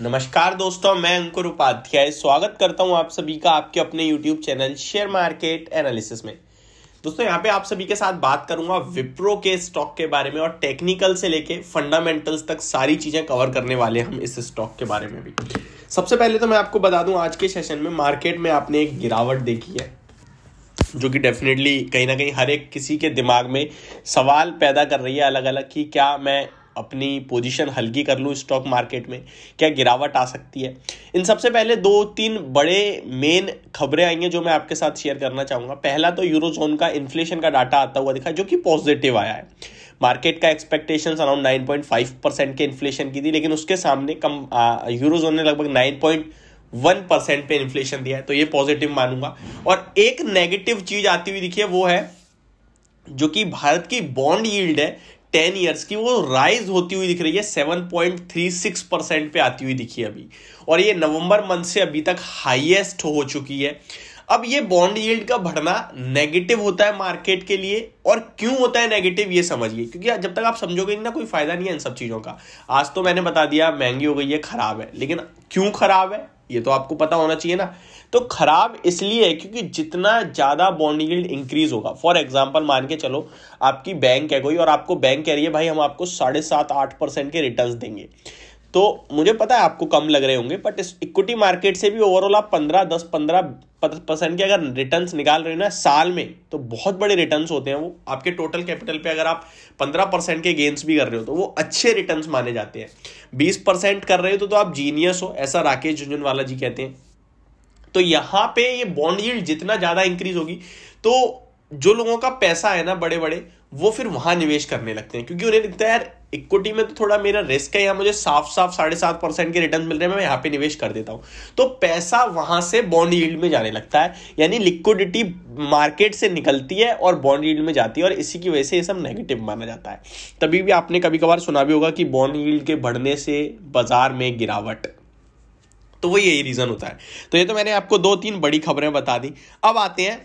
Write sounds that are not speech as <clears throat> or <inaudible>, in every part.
नमस्कार दोस्तों मैं अंकुर उपाध्याय स्वागत करता हूं आप सभी का आपके अपने YouTube channel share market analysis में दोस्तों यहां पे आप सभी के साथ बात करूंगा विप्रो के स्टॉक के बारे में और टेक्निकल से लेके फंडामेंटल्स तक सारी चीज़ें कवर करने वाले हम इस स्टॉक के बारे में भी सबसे पहले तो मैं आपको बता दूं आज के सेशन में मार्केट में आपने एक गिरावट देखी है जो कि डेफिनेटली कहीं ना कहीं हर एक किसी के दिमाग में सवाल पैदा कर रही है अलग अलग कि क्या मैं अपनी पोजीशन हल्की कर लूँ स्टॉक मार्केट में क्या गिरावट आ सकती है इन सबसे पहले दो तीन बड़े मेन खबरें आई हैं जो मैं आपके साथ शेयर करना चाहूँगा पहला तो यूरोजोन का इन्फ्लेशन का डाटा आता हुआ दिखा जो कि पॉजिटिव आया है मार्केट का expectation around nine point five percent के इन्फ्लेशन की थी लेकिन उसके सामने कम यूरोजोन ने लगभग नाइन पॉइंट वन परसेंट पे इन्फ्लेशन दिया है तो ये पॉजिटिव मानूंगा और एक नेगेटिव चीज आती हुई दिखी है वो है जो कि भारत की बॉन्ड यील्ड है टेन ईयर्स की वो राइज होती हुई दिख रही है seven point three six percent पे आती हुई दिखी है अभी और ये नवंबर मंथ से अभी तक हाईएस्ट हो चुकी है अब ये बॉन्ड यील्ड का बढ़ना नेगेटिव होता है मार्केट के लिए और क्यों होता है नेगेटिव ये समझिए क्योंकि जब तक आप समझोगे ना कोई फायदा नहीं है इन सब चीज़ों का आज तो मैंने बता दिया महंगी हो गई है खराब है लेकिन क्यों खराब है ये तो आपको पता होना चाहिए ना तो खराब इसलिए है क्योंकि जितना ज़्यादा बॉन्ड यील्ड इंक्रीज होगा फॉर एग्जाम्पल मान के चलो आपकी बैंक है कोई और आपको बैंक कह रही है भाई हम आपको साढ़े सात आठ परसेंट के रिटर्न देंगे तो मुझे पता है आपको कम लग रहे होंगे बट इस इक्विटी मार्केट से भी ओवरऑल आप पंद्रह दस पंद्रह परसेंट के अगर रिटर्न्स निकाल रहे हो ना साल में तो बहुत बड़े रिटर्न्स होते हैं वो आपके टोटल कैपिटल पे अगर आप पंद्रह परसेंट के गेंस भी कर रहे हो तो वो अच्छे रिटर्न्स माने जाते हैं बीस परसेंट कर रहे हो तो, तो आप जीनियस हो ऐसा राकेश झुंझुनवाला जी कहते हैं तो यहाँ पे ये बॉन्ड यील्ड जितना ज़्यादा इंक्रीज होगी तो जो लोगों का पैसा है ना बड़े बड़े वो फिर वहां निवेश करने लगते हैं क्योंकि उन्हें लगता है यार इक्विटी में तो थोड़ा मेरा रिस्क है या मुझे साफ साफ साढ़े सात परसेंट के रिटर्न मिल रहे हैं मैं यहाँ पे निवेश कर देता हूँ तो पैसा वहां से बॉन्ड यील्ड में जाने लगता है यानी लिक्विडिटी मार्केट से निकलती है और बॉन्ड यील्ड में जाती है और इसी की वजह से ये सब नेगेटिव माना जाता है तभी भी आपने कभी कभार सुना भी होगा कि बॉन्ड यील्ड के बढ़ने से बाजार में गिरावट तो वो यही रीज़न होता है तो ये तो मैंने आपको दो तीन बड़ी खबरें बता दी अब आते हैं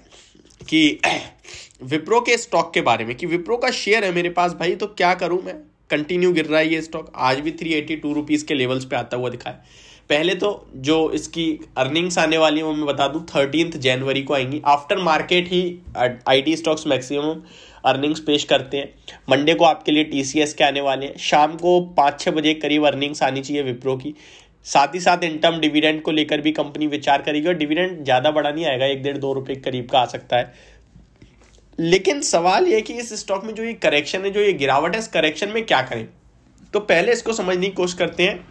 कि <clears throat> विप्रो के स्टॉक के बारे में कि विप्रो का शेयर है मेरे पास भाई तो क्या करूं मैं कंटिन्यू गिर रहा है ये स्टॉक आज भी थ्री एटी टू रुपीज़ के लेवल्स पे आता हुआ दिखाए पहले तो जो इसकी अर्निंग्स आने वाली है वो मैं बता दूं थर्टीन जनवरी को आएंगी आफ्टर मार्केट ही आईटी स्टॉक्स मैक्सिमम अर्निंग्स पेश करते हैं मंडे को आपके लिए टीसीएस के आने वाले हैं शाम को पाँच छः बजे करीब अर्निंग्स आनी चाहिए विप्रो की साथ ही साथ इंटर्म डिविडेंड को लेकर भी कंपनी विचार करेगी और डिविडेंड ज़्यादा बड़ा नहीं आएगा एक डेढ़ दो रुपए के करीब का आ सकता है लेकिन सवाल यह कि इस स्टॉक में जो ये करेक्शन है जो ये गिरावट है इस करेक्शन में क्या करें तो पहले इसको समझने की कोशिश करते हैं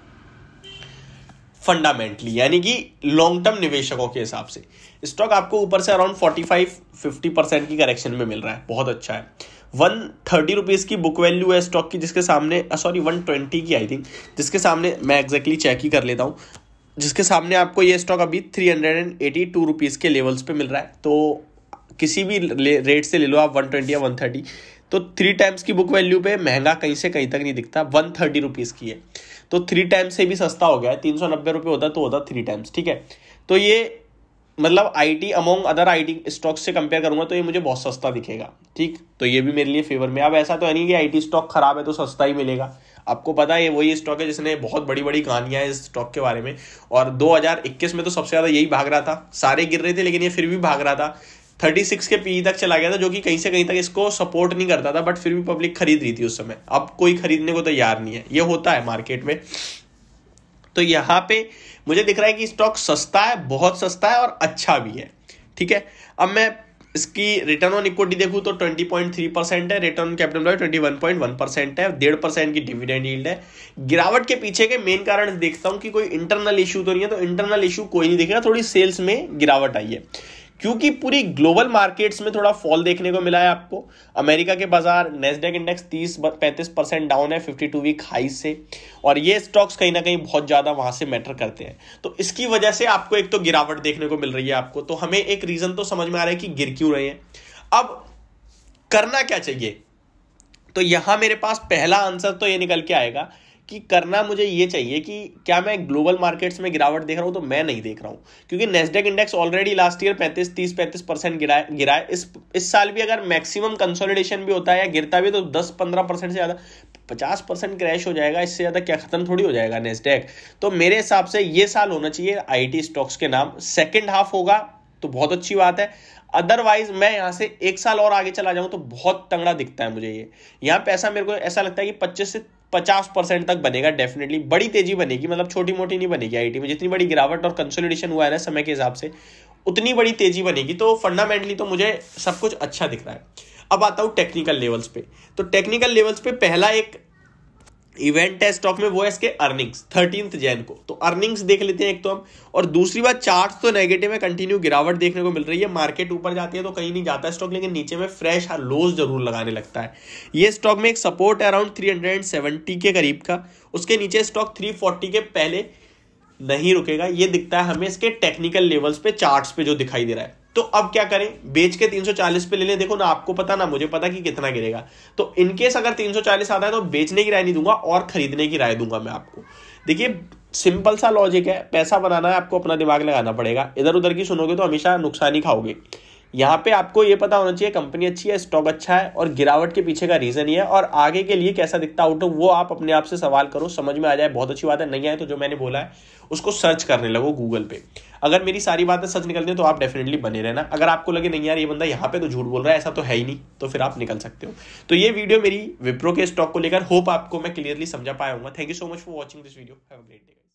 फंडामेंटली यानी कि लॉन्ग टर्म निवेशकों के हिसाब से स्टॉक आपको ऊपर से अराउंड 45 50 परसेंट की करेक्शन में मिल रहा है बहुत अच्छा है वन थर्टी रुपीज़ की बुक वैल्यू है स्टॉक की जिसके सामने सॉरी वन ट्वेंटी की आई थिंक जिसके सामने मैं एग्जैक्टली चेक ही कर लेता हूँ जिसके सामने आपको ये स्टॉक अभी three hundred and eighty two rupees के लेवल्स पे मिल रहा है तो किसी भी रेट से ले लो आप वन ट्वेंटी या वन थर्टी तो थ्री टाइम्स की बुक वैल्यू पे महंगा कहीं से कहीं तक नहीं दिखता वन थर्टी रुपीज़ की है तो थ्री टाइम्स से भी सस्ता हो गया है तीन सौ नब्बे रुपये होता तो होता थ्री टाइम्स ठीक है तो ये मतलब I T among other I T stock से कंपेयर करूंगा तो ये मुझे बहुत सस्ता दिखेगा ठीक तो ये भी मेरे लिए फेवर में अब ऐसा तो नहीं कि आई टी स्टॉक खराब है तो सस्ता ही मिलेगा आपको पता है वही स्टॉक है जिसने बहुत बड़ी बड़ी कहानियां इस स्टॉक के बारे में और 2021 में तो सबसे ज़्यादा यही भाग रहा था सारे गिर रहे थे लेकिन ये फिर भी भाग रहा था 36 के पी e तक चला गया था जो कि कहीं से कहीं तक इसको सपोर्ट नहीं करता था बट फिर भी पब्लिक खरीद रही थी उस समय अब कोई खरीदने को तैयार नहीं है ये होता है मार्केट में तो यहां पे मुझे दिख रहा है कि स्टॉक सस्ता है बहुत सस्ता है और अच्छा भी है ठीक है अब मैं इसकी रिटर्न ऑन इक्विटी देखूं तो 20.3 परसेंट है return on capital employ 21.1 percent है डेढ़ परसेंट की डिविडेंड यील्ड है गिरावट के पीछे के मेन कारण देखता हूं कि कोई इंटरनल इशू तो नहीं है तो इंटरनल इशू कोई नहीं दिख रहा थोड़ी सेल्स में गिरावट आई है क्योंकि पूरी ग्लोबल मार्केट्स में थोड़ा फॉल देखने को मिला है आपको अमेरिका के बाजार नेस्डेक इंडेक्स 30 पैंतीस परसेंट डाउन है 52 वीक हाई से और ये स्टॉक्स कहीं ना कहीं बहुत ज़्यादा वहां से मैटर करते हैं तो इसकी वजह से आपको एक तो गिरावट देखने को मिल रही है आपको तो हमें एक रीज़न तो समझ में आ रहा है कि गिर क्यों रहे हैं अब करना क्या चाहिए तो यहां मेरे पास पहला आंसर तो ये निकल के आएगा कि करना मुझे ये चाहिए कि क्या मैं ग्लोबल मार्केट्स में गिरावट देख रहा हूँ तो मैं नहीं देख रहा हूँ क्योंकि Nasdaq index already last year पैंतीस तीस पैंतीस परसेंट गिरा गिरा है इस इस साल भी अगर मैक्सिमम कंसोलिडेशन भी होता है या गिरता भी तो दस पंद्रह परसेंट से ज़्यादा पचास परसेंट क्रैश हो जाएगा इससे ज़्यादा क्या खत्म थोड़ी हो जाएगा नेस्डेक तो मेरे हिसाब से ये साल होना चाहिए आई स्टॉक्स के नाम सेकेंड हाफ होगा तो बहुत अच्छी बात है अदरवाइज मैं यहां से एक साल और आगे चला जाऊं तो बहुत तंगड़ा दिखता है मुझे ये यहां पैसा मेरे को ऐसा लगता है कि 25 से पचास परसेंट तक बनेगा डेफिनेटली बड़ी तेजी बनेगी मतलब छोटी मोटी नहीं बनेगी आईटी में जितनी बड़ी गिरावट और कंसोलिडेशन हुआ है ना समय के हिसाब से उतनी बड़ी तेजी बनेगी तो फंडामेंटली तो मुझे सब कुछ अच्छा दिख रहा है अब आता हूँ टेक्निकल लेवल्स पे तो टेक्निकल लेवल्स पे पहला एक इवेंट है स्टॉक में वो है इसके अर्निंग्स थर्टीन जैन को तो अर्निंग्स देख लेते हैं एक तो हम और दूसरी बात चार्ट तो नेगेटिव में कंटिन्यू गिरावट देखने को मिल रही है मार्केट ऊपर जाती है तो कहीं नहीं जाता स्टॉक लेकिन नीचे में फ्रेश लोज जरूर लगाने लगता है ये स्टॉक में एक सपोर्ट है अराउंड थ्री के करीब का उसके नीचे स्टॉक थ्री के पहले नहीं रुकेगा ये दिखता है हमें इसके टेक्निकल लेवल्स पे चार्ट्स पे जो दिखाई दे रहा है तो अब क्या करें बेच के 340 पे ले लें देखो ना आपको पता ना मुझे पता कि कितना गिरेगा तो इनकेस अगर 340 आता है तो बेचने की राय नहीं दूंगा और खरीदने की राय दूंगा मैं आपको देखिए सिंपल सा लॉजिक है पैसा बनाना है आपको अपना दिमाग लगाना पड़ेगा इधर उधर की सुनोगे तो हमेशा नुकसान ही खाओगे यहाँ पे आपको ये पता होना चाहिए कंपनी अच्छी है स्टॉक अच्छा है और गिरावट के पीछे का रीजन ये है और आगे के लिए कैसा दिखता आउट वो आप अपने आप से सवाल करो समझ में आ जाए बहुत अच्छी बात है नहीं आए तो जो मैंने बोला है उसको सर्च करने लगो गूगल पे अगर मेरी सारी बातें सच निकलती है तो आप डेफिनेटली बने रहना अगर आपको लगे नहीं यार ये बंदा यहाँ पे तो झूठ बोल रहा है ऐसा तो है ही नहीं तो फिर आप निकल सकते हो तो ये वीडियो मेरी विप्रो के स्टॉक को लेकर होप आपको मैं क्लियरली समझा पाया हूँ thank you so much for watching this video have great day